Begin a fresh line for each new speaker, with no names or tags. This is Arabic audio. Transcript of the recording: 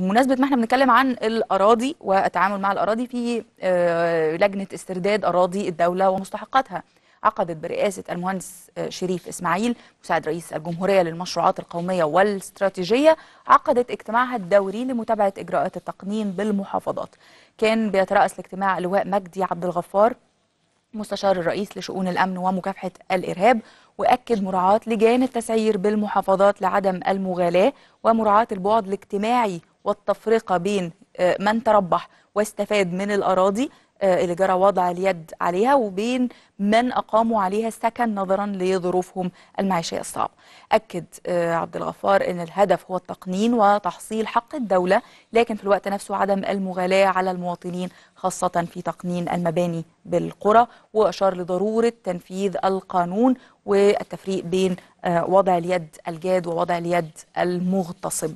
بمناسبة ما احنا بنتكلم عن الأراضي والتعامل مع الأراضي في آه، لجنة استرداد أراضي الدولة ومستحقاتها عقدت برئاسة المهندس آه، شريف إسماعيل مساعد رئيس الجمهورية للمشروعات القومية والاستراتيجية عقدت اجتماعها الدوري لمتابعة إجراءات التقنين بالمحافظات كان بيترأس الاجتماع لواء مجدي عبد الغفار مستشار الرئيس لشؤون الأمن ومكافحة الإرهاب وأكد مراعاة لجان التسعير بالمحافظات لعدم المغالاة ومراعاة البعد الاجتماعي والتفرقة بين آه، من تربح واستفاد من الأراضي آه، اللي جرى وضع اليد عليها وبين من أقاموا عليها السكن نظرا لظروفهم المعيشية الصعبة أكد آه، عبد الغفار أن الهدف هو التقنين وتحصيل حق الدولة لكن في الوقت نفسه عدم المغالاة على المواطنين خاصة في تقنين المباني بالقرى وأشار لضرورة تنفيذ القانون والتفريق بين وضع اليد الجاد ووضع اليد المغتصب